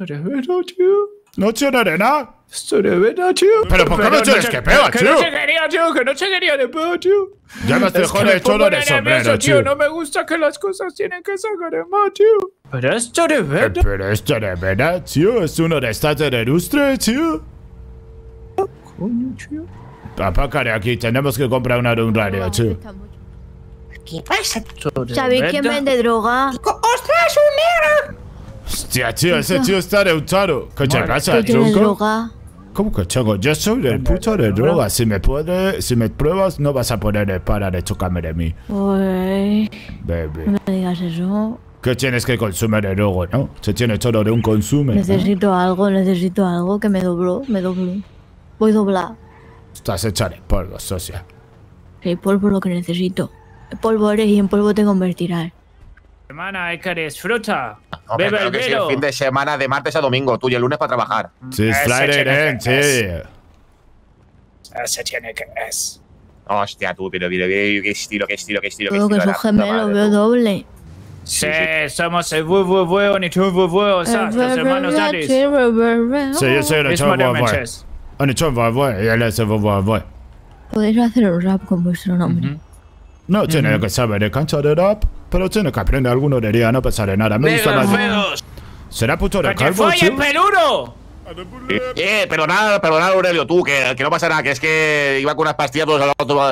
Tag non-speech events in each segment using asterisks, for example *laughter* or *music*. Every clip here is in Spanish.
de tío? No lloraré tío. Pero ¿por qué no tienes que pegar, tío? Que no se quería, tío, que no se quería de pega, tío. Ya has estoy el cholo de sombrero, tío. No me gusta que las cosas tienen que sacar en más, tío. Pero esto de eh, verdad. Pero esto de verdad, tío. Es uno de estate de lustre, tío. Coño, tío. Apácale aquí, tenemos que comprar una un radio, ah, tío. ¿Qué pasa? ¿Sabéis quién vende droga? ¡Ostras, un negro! Hostia, ah, tío, ese tío está ¿Qué te pasa, tronco? ¿Cómo que chongo? Yo soy el puto de droga. Si me puede, si me pruebas, no vas a poder parar de chocarme de mí. Uy, Baby. No me digas eso. ¿Qué tienes que consumir de droga, no? Se tiene todo de un consumo. Necesito algo, necesito algo que me dobló, me dobló. Voy a doblar. Estás hecha polvo, socia. El polvo lo que necesito. El polvo eres y en polvo te convertirás. Hermana, hay que Hombre, pero el que sí, el fin de semana de martes a domingo, tuyo el lunes para trabajar. Sí, es Friday, eh, sí. Ese tiene que ser. Hostia, tú, pero mira, qué estilo, qué estilo, qué estilo. Creo que es un gemelo, veo doble. Sí, somos el bu bu bu y tu o bu, los hermanos Alice. Sí, yo soy el Chon Boy. El y él es el Boy. Podéis hacer un rap con vuestro nombre. No tiene que saber el canto de rap pero chino que aprender alguno horería, no pensar en nada. Me gusta más. ¿Será puto de calvo, chino? Eh, peludo! Eh, perdonad, perdonad, Aurelio, tú, que, que no pasa nada, que es que iba con unas pastillas, pero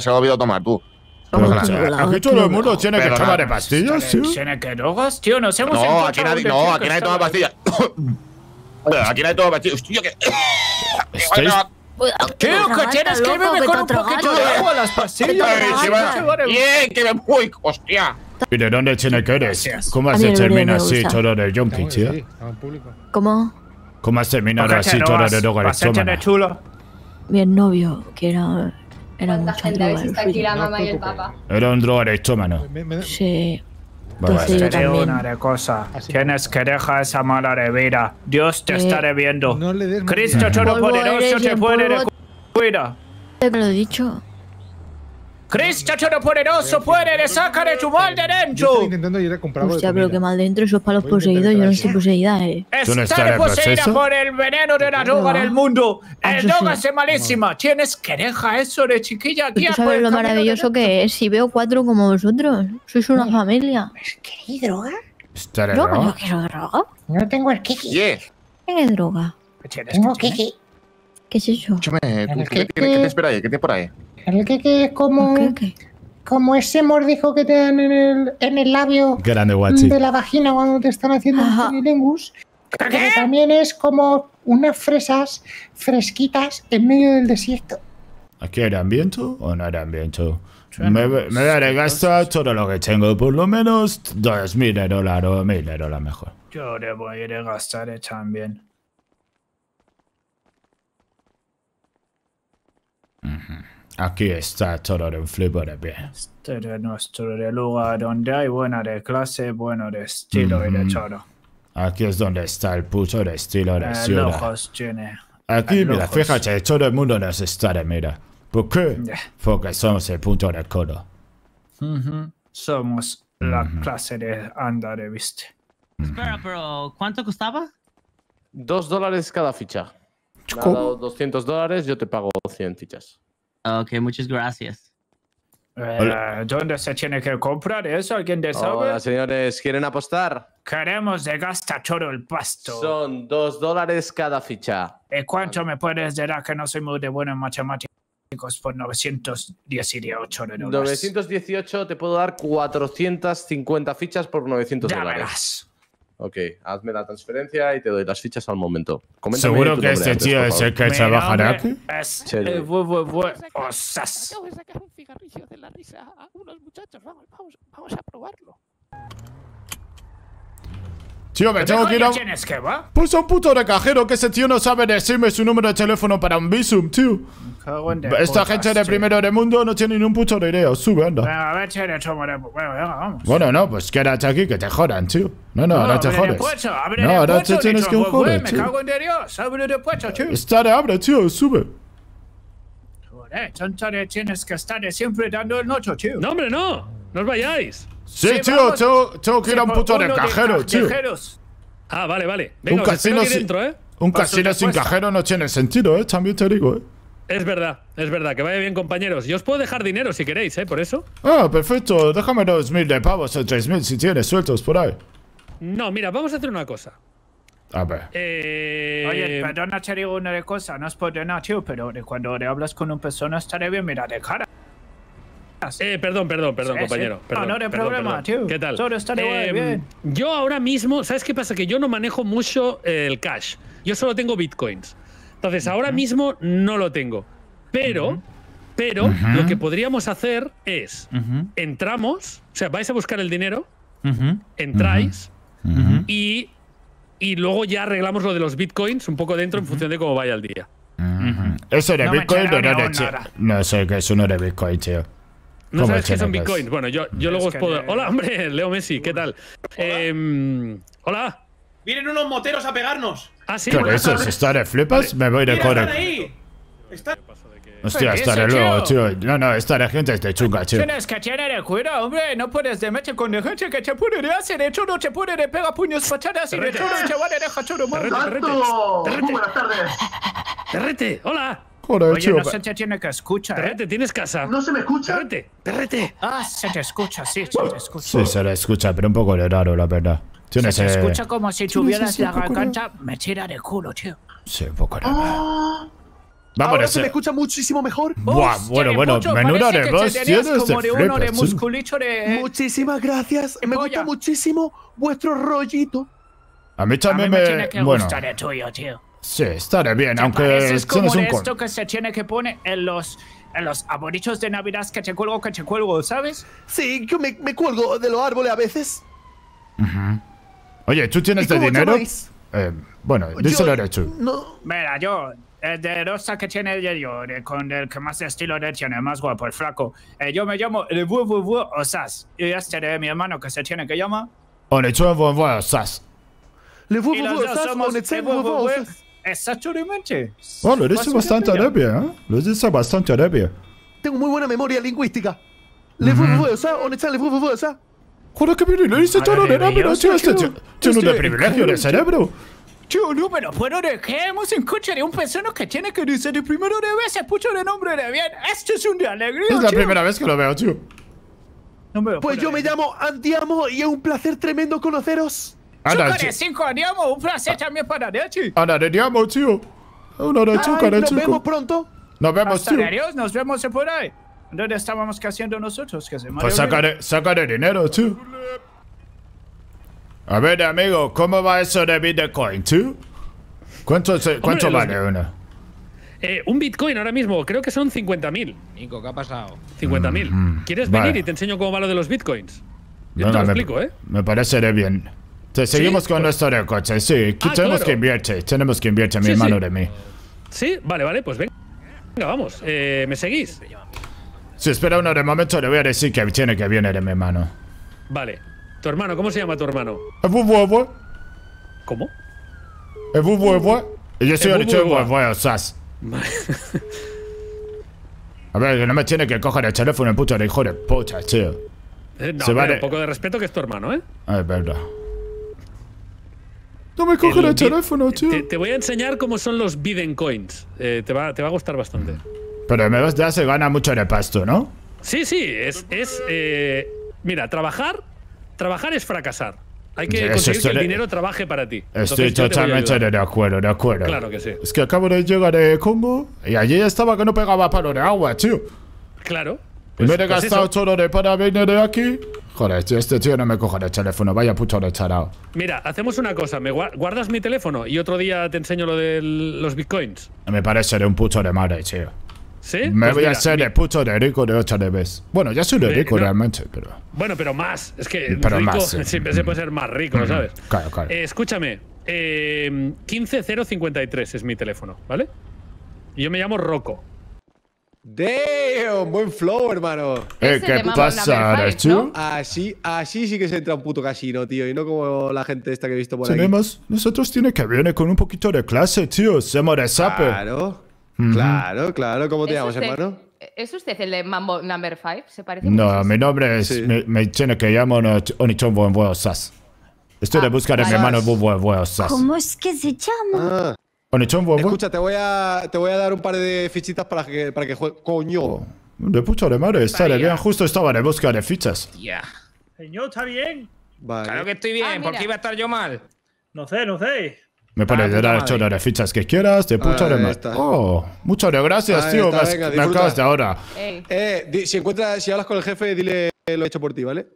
se lo ha olvidado tomar, tú. Aquí todo el mundo tiene que tomar de pastillas, tío. ¿Tiene que drogas, tío? no, aquí nadie, no, aquí nadie toma pastillas. *coughs* aquí nadie toma pastillas. Hostia, que... Creo que tienes que beber con un poquito de agua las pastillas. Bien, que me voy, hostia. ¿Y de dónde tiene que eres? ¿Cómo se termina así todo de Yonki, tío? ¿Cómo? ¿Cómo se terminado así todo de drogadictómana? Mi novio, que era... Era mucho drogadictómano. Era un estómago? Sí. Entonces, pues te también. una de cosa. Ah, Tienes que dejar esa mala de vida. Dios te eh, está viendo. Cristo poderoso, te puede... Cuida. Te lo he dicho todo Poderoso puede de sacar de tu mal de dentro. Yo estoy intentando ir a comprar algo Hostia, pero que mal dentro esos palos poseídos, yo no soy poseída, eh. Estar poseída por el veneno de la droga del mundo. Ah, el droga se malísima. Tienes que dejar eso de chiquilla aquí. ¿Tú sabes lo maravilloso que es? Si veo cuatro como vosotros, sois una familia. qué droga? ¿Droga? droga? No quiero droga. No tengo el kiki. ¿Qué? ¿Qué droga? Tengo kiki. ¿Qué es eso? ¿qué, te... ¿qué espera ahí? ¿Qué te por ahí? El que es como, como ese mordijo que te dan en el, en el labio de la vagina cuando te están haciendo un también es como unas fresas fresquitas en medio del desierto. ¿Aquí era viento o no era viento? Me, me daré a gastar todo lo que tengo, por lo menos 2.000 dólares, 1.000 dólares mejor. Yo le voy a gastar también. Aquí está todo de un de pie Este es nuestro lugar donde hay buena de clase, bueno de estilo y de todo. Aquí es donde está el puto de estilo de eh, ciudad. tiene. Aquí, eh, mira, fíjate, todo el mundo nos está de mira. ¿Por qué? Porque somos el punto de codo. Somos la clase de andar, viste. Espera, pero ¿cuánto costaba? Dos dólares cada ficha. Me ha 200 dólares, yo te pago 100 fichas. Ok, muchas gracias. Eh, ¿Dónde se tiene que comprar eso? ¿Alguien de sabe? Hola, señores. ¿Quieren apostar? Queremos de gasta choro el pasto. Son dos dólares cada ficha. ¿Y cuánto me puedes dar que no soy muy de bueno en por 918 dólares. 918 te puedo dar 450 fichas por 900 Dámelas. Ok, hazme la transferencia y te doy las fichas al momento. ¿Seguro que este tío es el que trabaja aquí? Es, eh, voy osas. de la risa a unos muchachos. Vamos, vamos, a probarlo. Tío, me tengo que ir a... ¿Quién es que va? Pues un puto recajero que ese tío no sabe decirme su número de teléfono para un visum, tío. Esta gente de primero de mundo no tiene ni un puto de idea. Sube, anda. Bueno, no, pues quédate aquí, que te jodan, tío. No, no, ahora te jodes. No, ahora te tienes que joder, Me cago en Dios. Abre de puesto, tío. Está de abre, tío. Sube. Joder, tonto de tienes que estar siempre dando el nocho, tío. No, hombre, no. No os vayáis. Sí, tío. Tengo, que ir a un pues, puto de cajero, tío. Ah, vale, vale. Venga, un casino, dentro, ¿eh? un casino sin cajero no tiene sentido, ¿eh? También te digo, ¿eh? Es verdad, es verdad. Que vaya bien, compañeros. Yo os puedo dejar dinero si queréis, ¿eh? Por eso. Ah, perfecto. Déjame dos mil de pavos o eh, tres mil si tienes sueltos por ahí. No, mira, vamos a hacer una cosa. A ver. Eh, Oye, perdona, te digo una cosa. No es por nada, tío, pero cuando le hablas con una persona estaré bien, mira de cara. Eh, perdón, perdón, perdón, compañero. Ah, no, no hay problema, tío. ¿Qué tal? Eh, yo ahora mismo, ¿sabes qué pasa? Que yo no manejo mucho el cash. Yo solo tengo bitcoins. Entonces, ahora mismo no lo tengo. Pero, pero, lo que podríamos hacer es, entramos, o sea, vais a buscar el dinero, entráis y, y, luego ya arreglamos lo de los bitcoins un poco dentro en función de cómo vaya el día. ¿Eso era Bitcoin o no era No sé qué eso no era Bitcoin, tío. ¿No sabes qué son Bitcoins? Bueno, yo, yo luego os puedo... Hola, hombre, Leo Messi, ¿qué tal? Hola. Eh, hola. Vienen unos moteros a pegarnos. Ah, sí. Claro, eso es estar flipas, me voy de Corec. Hostia, estaré luego, tío. No, no, estaré gente este chunga, tío. Tienes que tener cuidado, hombre. No puedes de meter con gente que te de hacer de todo, te pone de pega puños fachadas y de todo, te van a dejar todo Terrete, buenas tardes. hola. Joder, Oye, no se te tiene que escuchar. Terrete, ¿eh? ¿tienes casa? ¿No se me escucha? Terrete, terrete. Ah, se te escucha, sí, se te escucha. Sí, se le escucha, pero un poco de raro, la verdad. Se escucha como si tuvieras la garganta me tira de culo, tío. Se enfocará. poco ah. Vamos, Ahora se me eh. escucha muchísimo mejor. bueno, bueno, menudo de voz tienes como Muchísimas gracias. Me gusta muchísimo vuestro rollito. A mí también me... tiene el tuyo, tío. Sí, estaré bien, aunque... Es como de esto que se tiene que poner en los en los aborichos de Navidad que te cuelgo, que te cuelgo, ¿sabes? Sí, yo me, me cuelgo de los árboles a veces. Ajá. Oye, ¿tú tienes el dinero? Eh, bueno, díselo a Chu. No. Mira, yo, el eh, de rosa que tiene el yo, con el que más estilo de tiene, más guapo, el flaco. Eh, yo me llamo el bu bu Osas. Y este de mi hermano que se tiene que llama. Onechu bu bu Osas. Le bu bu Osas, Onechu bu Osas. Exactamente. Oh, lo dice bastante arabia, ¿eh? Lo dice bastante arabia. Tengo muy buena memoria lingüística. Le bu bu Osas, Onechu le Osas. Joder, que me hice todo de este hasta Tiene de privilegio de cerebro. Tío, no me lo puedo dejemos en de un persona que tiene que decir de primero de vez escucho de nombre de bien. Esto es un de alegría. Es la primera vez que lo veo, tío. pues yo me llamo Andiamo y es un placer tremendo conoceros. Ana, de cinco Andiamo, un placer ah. también para Nechi. Ana de Andiamo, tío. Una de chico. Nos vemos pronto. Nos vemos, Hasta tío. Adiós, nos vemos por ahí. ¿Dónde estábamos que haciendo nosotros? pues sacaré, de dinero, tú. A ver, amigo, ¿cómo va eso de Bitcoin, tú? ¿Cuánto, cuánto vale uno? Eh, un Bitcoin ahora mismo, creo que son 50.000. Nico, ¿qué ha pasado? 50.000. Mm, mm, ¿Quieres venir y te enseño cómo va lo de los Bitcoins? Yo te lo explico, ¿eh? Me pareceré bien. Te seguimos con pues- nuestro de coche, sí. Ah, tenemos que invierte, tenemos que invierte, mi mano hermano de mí. Sí, vale, vale, pues venga. Venga, vamos, eh, ¿me seguís? Si espera un momento, le voy a decir que tiene que venir mi hermano. Vale. ¿Tu hermano? ¿Cómo se llama tu hermano? ¿Cómo? Yo soy el chico o sas. A ver, que no me tiene que coger el teléfono el puto de hijo de puta, tío. Eh, no, se vale. un poco de respeto que es tu hermano, ¿eh? Ah, es verdad. No me coge el, teléfono, tío. Te, voy a enseñar cómo son los Biden Coins. Eh, te, va, te va a gustar bastante. Pero además ya se gana mucho en el pasto, ¿no? Sí, sí, es... es eh, mira, trabajar, trabajar es fracasar. Hay que conseguir que el dinero trabaje para ti. Estoy totalmente de acuerdo, de acuerdo. Claro que sí. Es que acabo de llegar de combo y allí estaba que no pegaba palo de agua, tío. Claro. y me he pues, pues gastado todo de para venir de aquí. Joder, este, este tío no me coja el teléfono, vaya puto de Mira, hacemos una cosa, me guardas mi teléfono y otro día te enseño lo de los bitcoins. Me parece de un puto de madre, tío. ¿Sí? Me pues voy a hacer de el puto de rico de de vez. Bueno, ya soy de rico realmente, pero. Bueno, pero más. Es que pero rico más, *laughs* siempre se puede ser más rico, mm, ¿sabes? Claro, claro. Eh, escúchame, eh, 15053 es mi teléfono, ¿vale? Y yo me llamo Rocco. Damn, buen flow, hermano. Eh, ¿qué pasa, ¿eres Así, así sí que se entra un puto casino, tío. Y no como la gente esta que he visto por ahí. Tenemos, nosotros tiene que venir con un poquito de clase, tío. Somos de sape. Claro. Claro, claro. ¿Cómo te llamas, usted, hermano? ¿Es usted el de Mambo Number 5? No, mi nombre es me, dicen tiene que llamo Onichon buen Buenos Estoy de ah, busca de mi hermano buen ¿Cómo es que se llama? Ah. buen. Escucha, te voy, a, te voy a dar un par de fichitas para que, para que Coño. Oh, de puta de madre, sale bien. Justo estaba de busca de fichas. Ya. Señor, ¿está bien? Claro que estoy bien. Ah, ¿Por qué iba a estar yo mal? No sé, no sé. Me ah, puedes dar las fichas que quieras, te pucho ah, más. Oh, muchas gracias, ah, tío. me, acabas de ahora. Eh, si encuentras, si hablas con el jefe, dile lo he hecho por ti, ¿vale?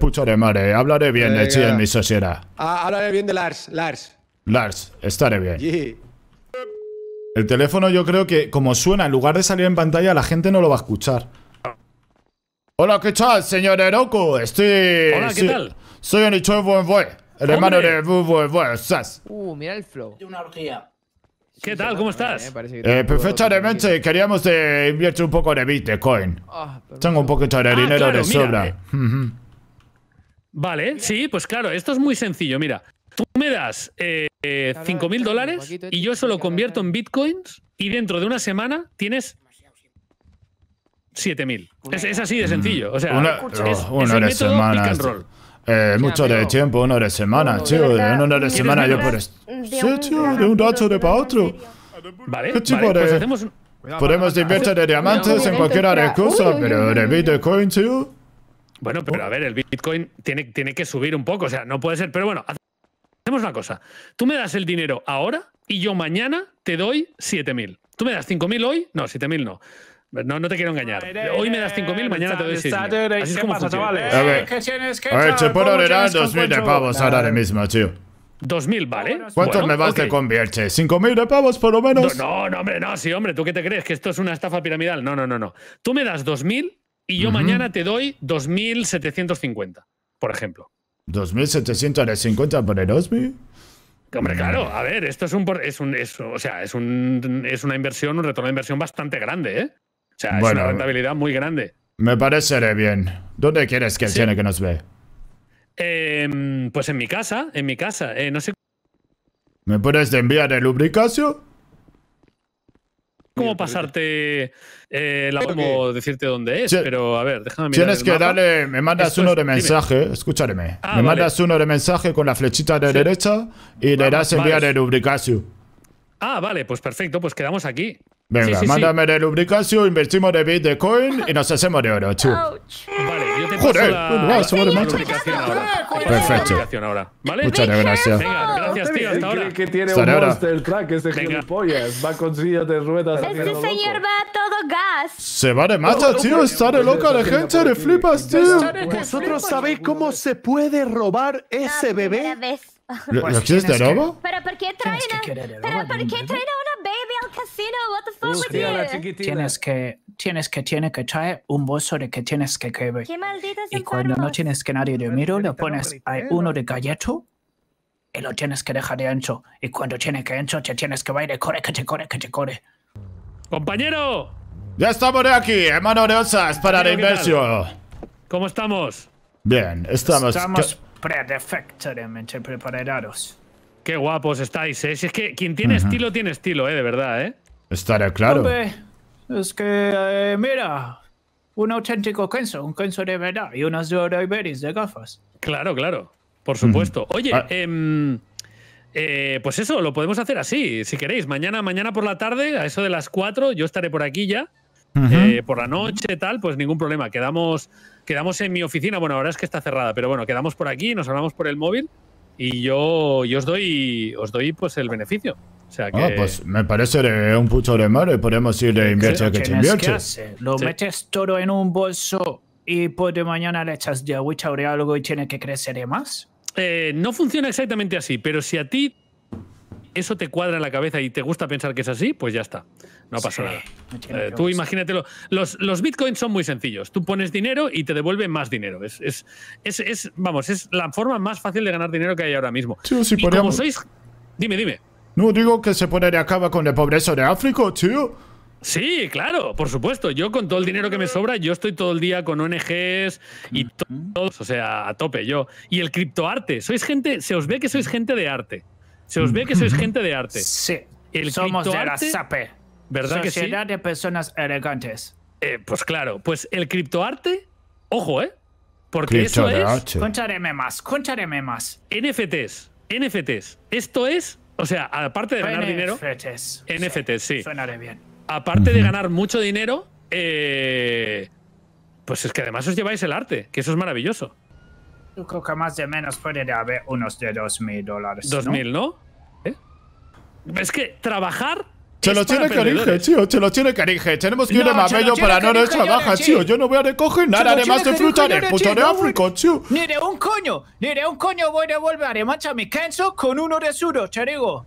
pucho de mare. Hablaré bien de ti, en mi sociedad. hablaré bien de Lars, Lars. Lars, estaré bien. El teléfono yo creo que como suena, en lugar de salir en pantalla, la gente no lo va a escuchar. Hola, ¿qué tal, señor Heroku? Estoy... Hola, ¿qué tal? Soy un buen el hermano de Buenas. Uh, mira el flow. De una orgía. ¿Qué tal? ¿Cómo estás? Eh, perfectamente, eh, pues queríamos eh, un poco de Bitcoin. Ah, Tengo un poquito de ah, dinero de sobra. Eh. Vale, sí, pues claro, esto es muy sencillo. Mira, tú me das eh, 5.000 eh, dólares y yo eso lo convierto en Bitcoins y dentro de una semana tienes 7.000. Es, es así de sencillo. O sea, es, oh, una el método semana. and roll. Eh, mucho de tiempo, una hora de semana, tío. una hora de semana yo por Sí, tío, de un rato de para otro. Vale, pues Podemos invertir de diamantes en cualquier de cosas, pero el Bitcoin, tío. Bueno, pero a ver, el Bitcoin tiene, tiene que subir un poco, o sea, no puede ser. Pero bueno, hacemos una cosa. Tú me das el dinero ahora y yo mañana te doy 7.000. Tú me das 5.000 hoy, no, 7.000 no. No, te quiero engañar. Hoy me das 5.000, mañana te doy 6.000. Así es como pasa, chavales. A ver, a ver 2.000 de pavos ahora mismo, tío. 2.000, ¿vale? ¿Cuántos me vas de convierte? ¿5.000 de pavos por lo menos? No, no, hombre, no, sí, hombre, ¿tú qué te crees? ¿Que esto es una estafa piramidal? No, no, no, no. Tú me das 2.000 y yo mañana te doy 2.750, por ejemplo. ¿2.750 por el Osmi? Hombre, mm. claro, a ver, esto es un, es un, o sea, es, es una inversión, un retorno de inversión bastante grande, ¿eh? sea, es una rentabilidad muy grande. Me pareceré bien. ¿Dónde quieres que el que nos ve? Em, pues en mi casa, en mi casa. Eh, no sé. ¿Me puedes enviar el lubricacio? ¿Cómo pasarte eh, la decirte dónde es? Pero a ver, déjame mirar. Tienes que darle. Me mandas uno de mensaje, escúchame. Ah, me mandas uno de mensaje con la flechita de derecha y le das enviar el lubricacio. Ah, vale, pues perfecto, pues quedamos aquí. Venga, mándame el invertimos de Bitcoin y nos hacemos de oro, chu. Vale, yo te Joder, la, Perfecto. Muchas gracias. gracias, tío, hasta ahora. ruedas. Este señor va todo gas. Se va de mata, tío. Está de loca la gente, de flipas, tío. ¿Vosotros sabéis cómo se puede robar ese bebé? ¿Lo quieres de robo? ¿Pero por qué traen a casino, what the fuck with you? Tienes que, tienes que, tiene que traer un bolso de que tienes que creer. Y cuando no tienes que nadie de miro, le pones a uno de galleto y lo tienes que dejar de ancho. Y cuando tiene que ancho, te tienes que de corre, que te corre, que te corre. ¡Compañero! Ya estamos de aquí, hermano de Osas, para la inversión. ¿Cómo estamos? Bien, estamos... Estamos perfectamente preparados. Qué guapos estáis, ¿eh? Si es que quien tiene estilo, tiene estilo, ¿eh? De verdad, ¿eh? Estará claro. es que, eh, mira, un auténtico Kenzo, un Kenzo de verdad y unas Iberis de gafas. Claro, claro, por supuesto. Oye, ah. em, eh, pues eso, lo podemos hacer así, si queréis. Mañana, mañana por la tarde, a eso de las 4, yo estaré por aquí ya. por la noche, tal, pues ningún problema. Quedamos, quedamos en mi oficina. Bueno, ahora es que está cerrada, pero bueno, quedamos por aquí, nos hablamos por el móvil y yo, os doy os doy pues el beneficio. O sea ah, que... pues me parece un pucho de y Podemos ir de a que te Lo metes todo en un bolso y por pues de mañana le echas de agüita algo y tiene que crecer más. Eh, no funciona exactamente así, pero si a ti eso te cuadra en la cabeza y te gusta pensar que es así, pues ya está. No ha pasado nada. Eh, tú imagínatelo. Los, bitcoins son muy sencillos. Tú pones dinero y te devuelve más dinero. Es, es, vamos, es la forma más fácil de ganar dinero que hay ahora mismo. y como sois. Dime, dime. No digo que se pone de acaba con el pobreza de África, tío. Sí, claro, por supuesto. Yo con todo el dinero que me sobra, yo estoy todo el día con ONGs y todos, o sea, a tope yo. Y el criptoarte, sois gente, se os ve que sois gente de arte. Se os ve que sois *laughs* gente de arte. Sí. El Somos de la SAPE. ¿Verdad que sí? de Personas Elegantes. Eh, pues claro, pues el criptoarte, ojo, ¿eh? Porque eso es. Conchareme más, conchareme más. NFTs, NFTs. Esto es, o sea, aparte de ganar dinero. NFTs. NFTs, sí. Suenaré bien. Aparte de ganar mucho dinero, eh, pues es que además os lleváis el arte, que eso es maravilloso. Yo creo que más de menos puede haber unos de dos mil dólares. Dos mil, ¿no? ¿Eh? Es que trabajar se lo tiene que elige, tío, se lo tiene que Tenemos que ir a Mabello para no trabajar, tío. Yo no voy a recoger nada además de fruta de puto de África, tío. Ni de un coño, ni de un coño voy a devolver. mancha mi canso con uno de suro, te digo.